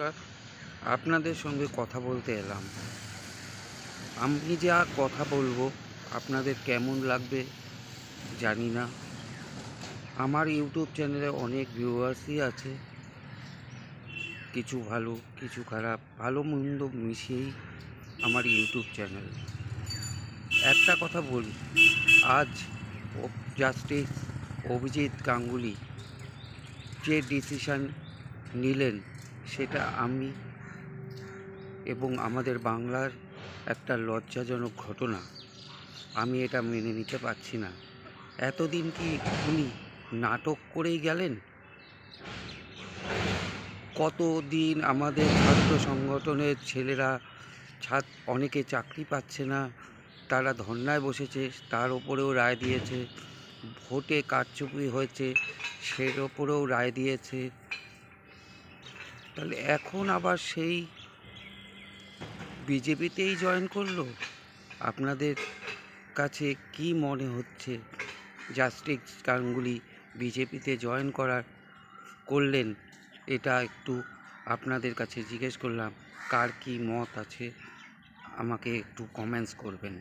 নমস্কার আপনাদের সঙ্গে কথা বলতে এলাম আমি যা কথা বলবো আপনাদের কেমন লাগবে জানি না আমার ইউটিউব চ্যানেলে অনেক ভিউয়ার্সই আছে কিছু ভালো কিছু খারাপ ভালো মন্দ মিশিয়েই আমার ইউটিউব চ্যানেল একটা কথা বলি আজ জাস্টিস অভিজিৎ গাঙ্গুলি যে ডিসিশান নিলেন সেটা আমি এবং আমাদের বাংলার একটা লজ্জাজনক ঘটনা আমি এটা মেনে নিতে পারছি না এতদিন কি উনি নাটক করেই গেলেন কতদিন আমাদের ছাত্র সংগঠনের ছেলেরা ছাত অনেকে চাকরি পাচ্ছে না তারা ধর্নায় বসেছে তার ওপরেও রায় দিয়েছে ভোটে কারচুপি হয়েছে সের ওপরেও রায় দিয়েছে তাহলে এখন আবার সেই বিজেপিতেই জয়েন করলো আপনাদের কাছে কি মনে হচ্ছে জাস্টিক গাঙ্গুলি বিজেপিতে জয়েন করার করলেন এটা একটু আপনাদের কাছে জিজ্ঞেস করলাম কার কি মত আছে আমাকে একটু কমেন্টস করবেন